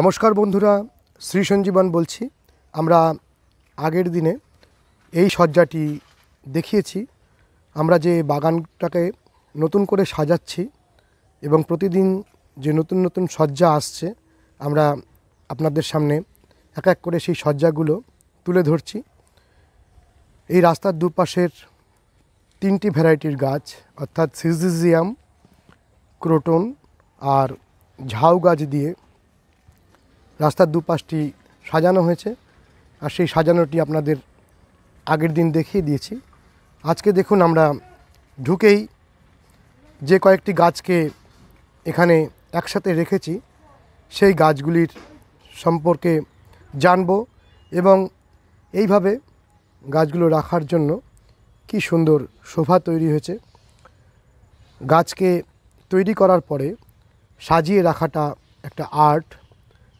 নমস্কার বন্ধুরা শ্রী সঞ্জীবন বলছি আমরা আগের দিনে এই সজ্জাটি দেখিয়েছি আমরা যে বাগানটাকে নতুন করে সাজাচ্ছি এবং প্রতিদিন যে নতুন নতুন সজ্জা আসছে আমরা আপনাদের সামনে এক এক করে সেই সজ্জাগুলো তুলে ধরছি এই রাস্তার দুপাশের তিনটি ভ্যারাইটির গাছ অর্থাৎ সিজিজিয়াম ক্রোটন আর ঝাউ গাছ দিয়ে রাস্তার দুপাশটি সাজানো হয়েছে আর সেই সাজানোটি আপনাদের আগের দিন দেখিয়ে দিয়েছি আজকে দেখুন আমরা ঢুকেই যে কয়েকটি গাছকে এখানে একসাথে রেখেছি সেই গাছগুলির সম্পর্কে জানব এবং এইভাবে গাছগুলো রাখার জন্য কি সুন্দর শোভা তৈরি হয়েছে গাছকে তৈরি করার পরে সাজিয়ে রাখাটা একটা আর্ট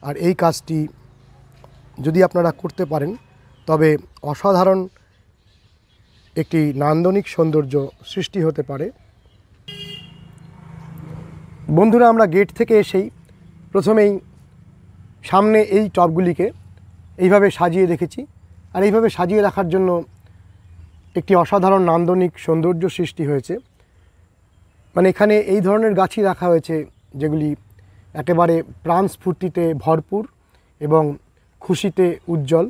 আর এই কাজটি যদি আপনারা করতে পারেন তবে অসাধারণ একটি নান্দনিক সৌন্দর্য সৃষ্টি হতে পারে বন্ধুরা আমরা গেট থেকে এসেই প্রথমেই সামনে এই টবগুলিকে এইভাবে সাজিয়ে রেখেছি আর এইভাবে সাজিয়ে রাখার জন্য একটি অসাধারণ নান্দনিক সৌন্দর্য সৃষ্টি হয়েছে মানে এখানে এই ধরনের গাছই রাখা হয়েছে যেগুলি একেবারে প্রাণস্ফূর্তিতে ভরপুর এবং খুশিতে উজ্জ্বল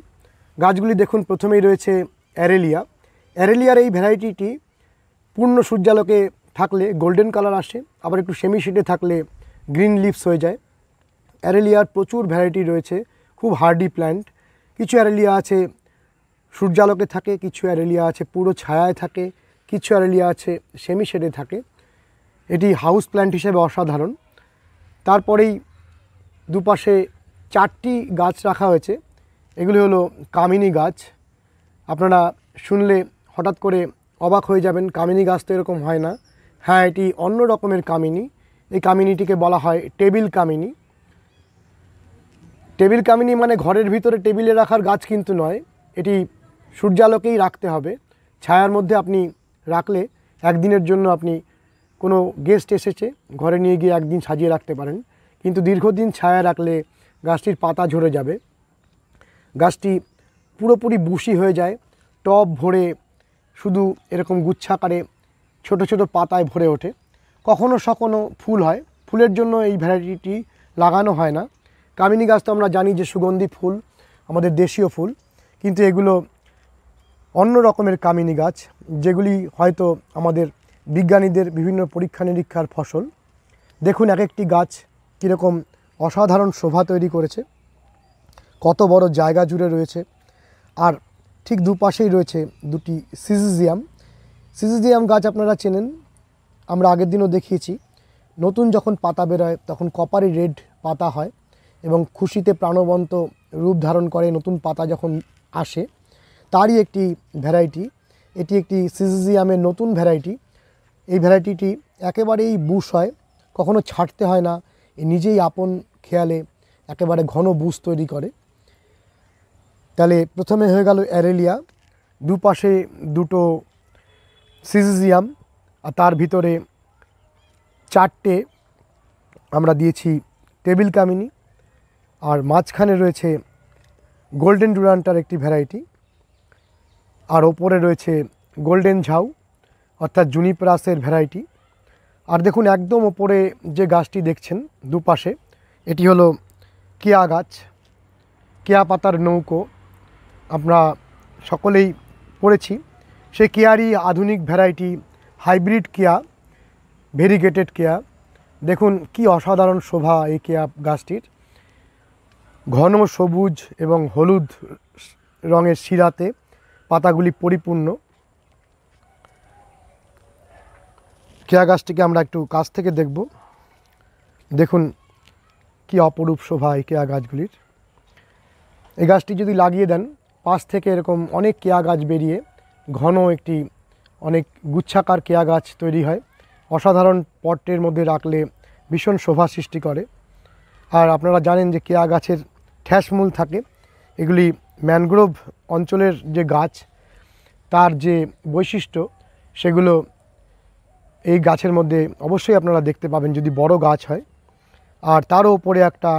গাছগুলি দেখুন প্রথমেই রয়েছে অ্যারেলিয়া অ্যারেলিয়ার এই ভ্যারাইটিটি পূর্ণ সূর্যালোকে থাকলে গোল্ডেন কালার আসে আবার একটু সেমি শেডে থাকলে গ্রিন লিভস হয়ে যায় অ্যারেলিয়ার প্রচুর ভ্যারাইটি রয়েছে খুব হার্ডি প্ল্যান্ট কিছু অ্যারেলিয়া আছে সূর্যালোকে থাকে কিছু অ্যারেলিয়া আছে পুরো ছায়ায় থাকে কিছু অ্যারেলিয়া আছে সেমি শেডে থাকে এটি হাউস প্ল্যান্ট হিসেবে অসাধারণ তারপরেই দুপাশে চারটি গাছ রাখা হয়েছে এগুলি হলো কামিনী গাছ আপনারা শুনলে হঠাৎ করে অবাক হয়ে যাবেন কামিনী গাছ তো এরকম হয় না হ্যাঁ এটি অন্য রকমের কামিনী এই কামিনীটিকে বলা হয় টেবিল কামিনী টেবিল কামিনী মানে ঘরের ভিতরে টেবিলে রাখার গাছ কিন্তু নয় এটি সূর্যালোকেই রাখতে হবে ছায়ার মধ্যে আপনি রাখলে একদিনের জন্য আপনি কোনো গেস্ট এসেছে ঘরে নিয়ে গিয়ে একদিন সাজিয়ে রাখতে পারেন কিন্তু দীর্ঘদিন ছায়া রাখলে গাছটির পাতা ঝরে যাবে গাছটি পুরোপুরি বুশি হয়ে যায় টব ভরে শুধু এরকম গুচ্ছাকারে ছোট ছোট পাতায় ভরে ওঠে কখনো সকনো ফুল হয় ফুলের জন্য এই ভ্যারাইটিটি লাগানো হয় না কামিনী গাছ তো আমরা জানি যে সুগন্ধি ফুল আমাদের দেশীয় ফুল কিন্তু এগুলো অন্য রকমের কামিনী গাছ যেগুলি হয়তো আমাদের বিজ্ঞানীদের বিভিন্ন পরীক্ষা নিরীক্ষার ফসল দেখুন এক একটি গাছ কীরকম অসাধারণ শোভা তৈরি করেছে কত বড় জায়গা জুড়ে রয়েছে আর ঠিক দুপাশেই রয়েছে দুটি সিজিজিয়াম সিজিজিয়াম গাছ আপনারা চেনেন আমরা আগের দিনও দেখিয়েছি নতুন যখন পাতা বেরোয় তখন কপারি রেড পাতা হয় এবং খুশিতে প্রাণবন্ত রূপ ধারণ করে নতুন পাতা যখন আসে তারই একটি ভ্যারাইটি এটি একটি সিজিজিয়ামের নতুন ভ্যারাইটি এই ভ্যারাইটিটি একেবারেই বুশ হয় কখনো ছাড়তে হয় না নিজেই আপন খেয়ালে একেবারে ঘন বুশ তৈরি করে তাহলে প্রথমে হয়ে গেল অ্যারেলিয়া দুপাশে দুটো সিজিজিয়াম আর তার ভিতরে চারটে আমরা দিয়েছি টেবিল কামিনি আর মাঝখানে রয়েছে গোল্ডেন ডুরান্টার একটি ভ্যারাইটি আর ওপরে রয়েছে গোল্ডেন ঝাউ অর্থাৎ জুনিপ্রাসের ভ্যারাইটি আর দেখুন একদম ওপরে যে গাছটি দেখছেন দুপাশে এটি হলো কেয়া গাছ কেয়া পাতার নৌকো আমরা সকলেই পড়েছি সে কেয়ারই আধুনিক ভ্যারাইটি হাইব্রিড কেয়া ভেরিগেটেড কেয়া দেখুন কি অসাধারণ শোভা এই কেয়া গাছটির ঘন সবুজ এবং হলুদ রঙের শিরাতে পাতাগুলি পরিপূর্ণ খেয়া গাছটিকে আমরা একটু কাছ থেকে দেখব দেখুন কি অপরূপ শোভা এই কেয়া গাছগুলির এই গাছটি যদি লাগিয়ে দেন পাশ থেকে এরকম অনেক কেয়া গাছ বেরিয়ে ঘন একটি অনেক গুচ্ছাকার কেয়া গাছ তৈরি হয় অসাধারণ পটের মধ্যে রাখলে ভীষণ শোভা সৃষ্টি করে আর আপনারা জানেন যে কেয়া গাছের ঠ্যাসমূল থাকে এগুলি ম্যানগ্রোভ অঞ্চলের যে গাছ তার যে বৈশিষ্ট্য সেগুলো এই গাছের মধ্যে অবশ্যই আপনারা দেখতে পাবেন যদি বড় গাছ হয় আর তার উপরে একটা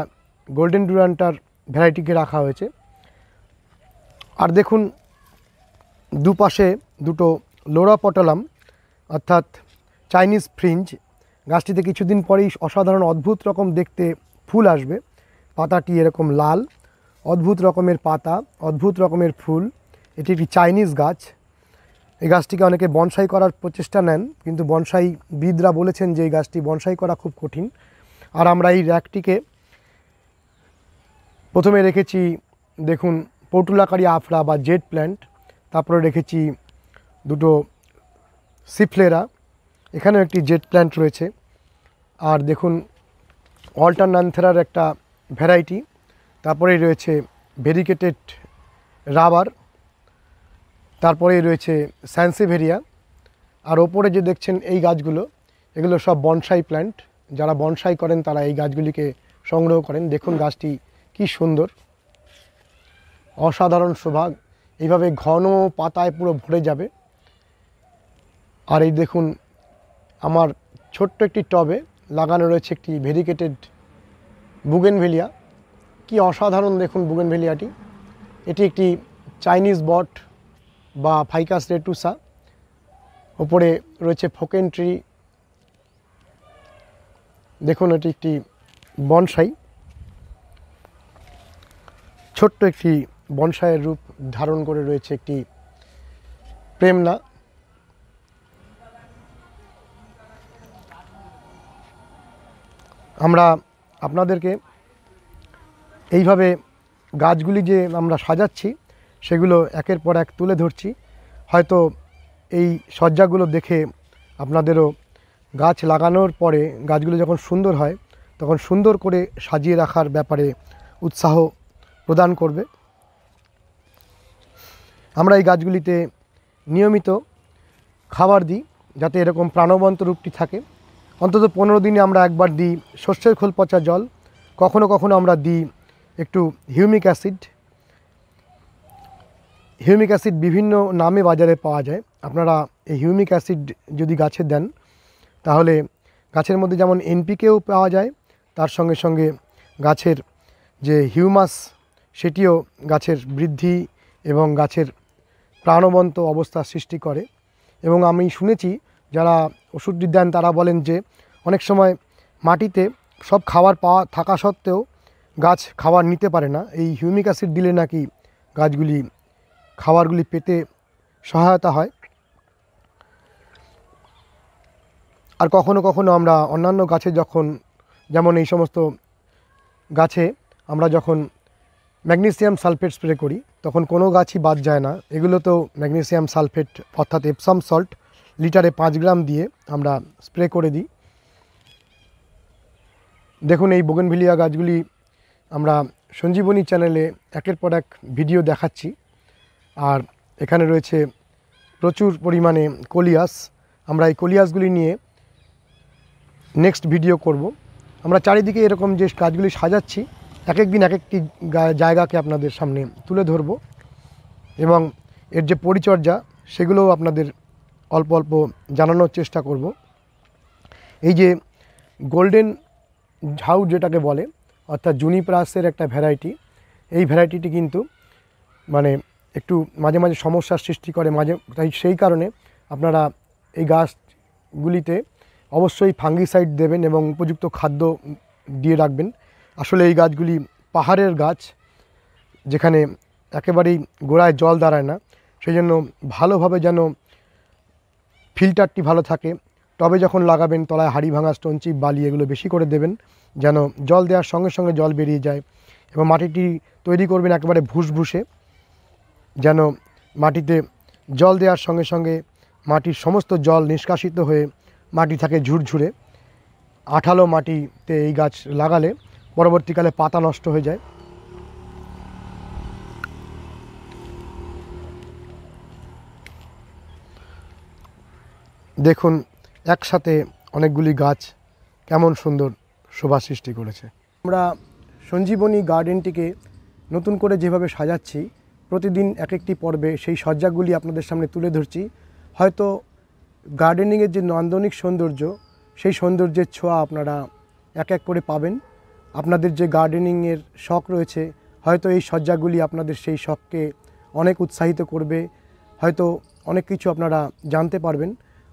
গোল্ডেন ডুরান্টার ভ্যারাইটিকে রাখা হয়েছে আর দেখুন দুপাশে দুটো লোড়া পটলাম অর্থাৎ চাইনিজ ফ্রিঞ্জ গাছটিতে কিছুদিন পরেই অসাধারণ অদ্ভুত রকম দেখতে ফুল আসবে পাতাটি এরকম লাল অদ্ভুত রকমের পাতা অদ্ভুত রকমের ফুল এটি একটি চাইনিজ গাছ এই গাছটিকে অনেকে বনসাই করার প্রচেষ্টা নেন কিন্তু বনসাই বিদরা বলেছেন যে এই গাছটি বনসাই করা খুব কঠিন আর আমরা এই র্যাকটিকে প্রথমে রেখেছি দেখুন পটুলাকারি আফরা বা জেড প্ল্যান্ট তারপরে রেখেছি দুটো সিফলেরা এখানেও একটি জেড প্ল্যান্ট রয়েছে আর দেখুন অল্টারনান্থেরার একটা ভ্যারাইটি তারপরেই রয়েছে ভেরিকেটেড রাবার তারপরেই রয়েছে স্যান্সিভেরিয়া আর ওপরে যে দেখছেন এই গাছগুলো এগুলো সব বনসাই প্ল্যান্ট যারা বনসাই করেন তারা এই গাছগুলিকে সংগ্রহ করেন দেখুন গাছটি কি সুন্দর অসাধারণ সুভাগ এইভাবে ঘন পাতায় পুরো ভরে যাবে আর এই দেখুন আমার ছোট্ট একটি টবে লাগানো রয়েছে একটি ভেরিকেটেড বুগেনভেলিয়া কি অসাধারণ দেখুন বুগেনভেলিয়াটি এটি একটি চাইনিজ বট বা ফাইকাস রেটুসা ওপরে রয়েছে ফোকেন ট্রি দেখুন এটি একটি বনসাই ছোট্ট একটি বনসাইয়ের রূপ ধারণ করে রয়েছে একটি প্রেমনা আমরা আপনাদেরকে এইভাবে গাছগুলি যে আমরা সাজাচ্ছি সেগুলো একের পর এক তুলে ধরছি হয়তো এই সজ্জাগুলো দেখে আপনাদেরও গাছ লাগানোর পরে গাছগুলো যখন সুন্দর হয় তখন সুন্দর করে সাজিয়ে রাখার ব্যাপারে উৎসাহ প্রদান করবে আমরা এই গাছগুলিতে নিয়মিত খাবার দিই যাতে এরকম প্রাণবন্ত রূপটি থাকে অন্তত পনেরো দিনে আমরা একবার দিই শস্যের খোল পচা জল কখনো কখনো আমরা দিই একটু হিউমিক অ্যাসিড হিউমিক অ্যাসিড বিভিন্ন নামে বাজারে পাওয়া যায় আপনারা এই হিউমিক অ্যাসিড যদি গাছে দেন তাহলে গাছের মধ্যে যেমন এনপিকেও পাওয়া যায় তার সঙ্গে সঙ্গে গাছের যে হিউমাস সেটিও গাছের বৃদ্ধি এবং গাছের প্রাণবন্ত অবস্থা সৃষ্টি করে এবং আমি শুনেছি যারা ওষুধটি দেন তারা বলেন যে অনেক সময় মাটিতে সব খাবার পাওয়া থাকা সত্ত্বেও গাছ খাবার নিতে পারে না এই হিউমিক অ্যাসিড দিলে নাকি গাছগুলি খাবারগুলি পেতে সহায়তা হয় আর কখনো কখনো আমরা অন্যান্য গাছে যখন যেমন এই সমস্ত গাছে আমরা যখন ম্যাগনেসিয়াম সালফেট স্প্রে করি তখন কোনো গাছই বাদ যায় না এগুলো তো ম্যাগনেসিয়াম সালফেট অর্থাৎ এপসাম সল্ট লিটারে পাঁচ গ্রাম দিয়ে আমরা স্প্রে করে দিই দেখুন এই বোগেনভিলিয়া গাছগুলি আমরা সঞ্জীবনী চ্যানেলে একের পর এক ভিডিও দেখাচ্ছি আর এখানে রয়েছে প্রচুর পরিমাণে কলিয়াস আমরা এই কলিয়াসগুলি নিয়ে নেক্সট ভিডিও করব। আমরা চারিদিকে এরকম যে গাছগুলি সাজাচ্ছি এক একদিন এক একটি জায়গাকে আপনাদের সামনে তুলে ধরব এবং এর যে পরিচর্যা সেগুলোও আপনাদের অল্প অল্প জানানোর চেষ্টা করব এই যে গোল্ডেন ঝাউ যেটাকে বলে অর্থাৎ জুনিপ্রাসের একটা ভ্যারাইটি এই ভ্যারাইটিটি কিন্তু মানে একটু মাঝে মাঝে সমস্যার সৃষ্টি করে মাঝে তাই সেই কারণে আপনারা এই গাছগুলিতে অবশ্যই ফাঙ্গিসাইড দেবেন এবং উপযুক্ত খাদ্য দিয়ে রাখবেন আসলে এই গাছগুলি পাহাড়ের গাছ যেখানে একেবারেই গোড়ায় জল দাঁড়ায় না সেই জন্য ভালোভাবে যেন ফিল্টারটি ভালো থাকে টবে যখন লাগাবেন তলায় হাড়ি ভাঙা স্টোনচিপ বালি এগুলো বেশি করে দেবেন যেন জল দেওয়ার সঙ্গে সঙ্গে জল বেরিয়ে যায় এবং মাটিটি তৈরি করবেন একেবারে ভুসভুসে যেন মাটিতে জল দেওয়ার সঙ্গে সঙ্গে মাটির সমস্ত জল নিষ্কাশিত হয়ে মাটি থাকে ঝুরঝুরে আঠালো মাটিতে এই গাছ লাগালে পরবর্তীকালে পাতা নষ্ট হয়ে যায় দেখুন একসাথে অনেকগুলি গাছ কেমন সুন্দর শোভা সৃষ্টি করেছে আমরা সঞ্জীবনী গার্ডেনটিকে নতুন করে যেভাবে সাজাচ্ছি প্রতিদিন এক একটি পর্বে সেই সজ্জাগুলি আপনাদের সামনে তুলে ধরছি হয়তো গার্ডেনিংয়ের যে নান্দনিক সৌন্দর্য সেই সৌন্দর্যের ছোঁয়া আপনারা এক এক করে পাবেন আপনাদের যে গার্ডেনিংয়ের শখ রয়েছে হয়তো এই সজ্জাগুলি আপনাদের সেই শখকে অনেক উৎসাহিত করবে হয়তো অনেক কিছু আপনারা জানতে পারবেন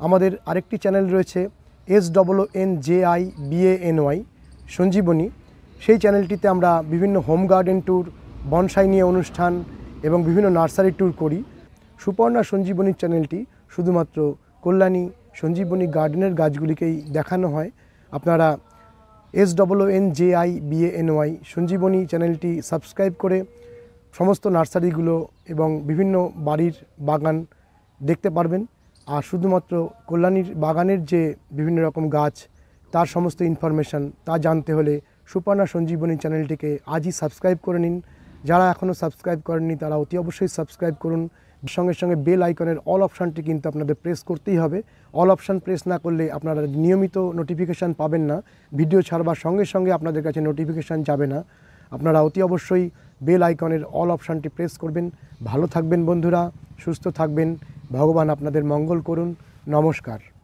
আমাদের আরেকটি চ্যানেল রয়েছে S double N J I BA N Y Sanjivani সেই চ্যানেলটিতে আমরা বিভিন্ন হোম গার্ডেন ট্যুর বনসাই নিয়ে অনুষ্ঠান এবং বিভিন্ন নার্সারি ট্যুর করি সুপর্ণা সঞ্জীবনী চ্যানেলটি শুধুমাত্র কল্যাণী সঞ্জীবনী গার্ডেনের গাছগুলিকেই দেখানো হয় আপনারা S double N J I BAN Y Sanjivani চ্যানেলটি সাবস্ক্রাইব করে সমস্ত নার্সারিগুলো এবং বিভিন্ন বাড়ির বাগান দেখতে পারবেন আর শুধুমাত্র কল্যাণীর বাগানের যে বিভিন্ন রকম গাছ তার সমস্ত ইনফরমেশান তা জানতে হলে সুপর্ণা সঞ্জীবনী চ্যানেলটিকে আজই সাবস্ক্রাইব করে নিন যারা এখনও সাবস্ক্রাইব করেননি তারা অতি অবশ্যই সাবস্ক্রাইব করুন সঙ্গে সঙ্গে বেল আইকনের অল অপশানটি কিন্তু আপনাদের প্রেস করতেই হবে অল অপশান প্রেস না করলে আপনারা নিয়মিত নোটিফিকেশান পাবেন না ভিডিও ছাড়বার সঙ্গে সঙ্গে আপনাদের কাছে নোটিফিকেশান যাবে না আপনারা অতি অবশ্যই বেল আইকনের অল অপশানটি প্রেস করবেন ভালো থাকবেন বন্ধুরা সুস্থ থাকবেন ভগবান আপনাদের মঙ্গল করুন নমস্কার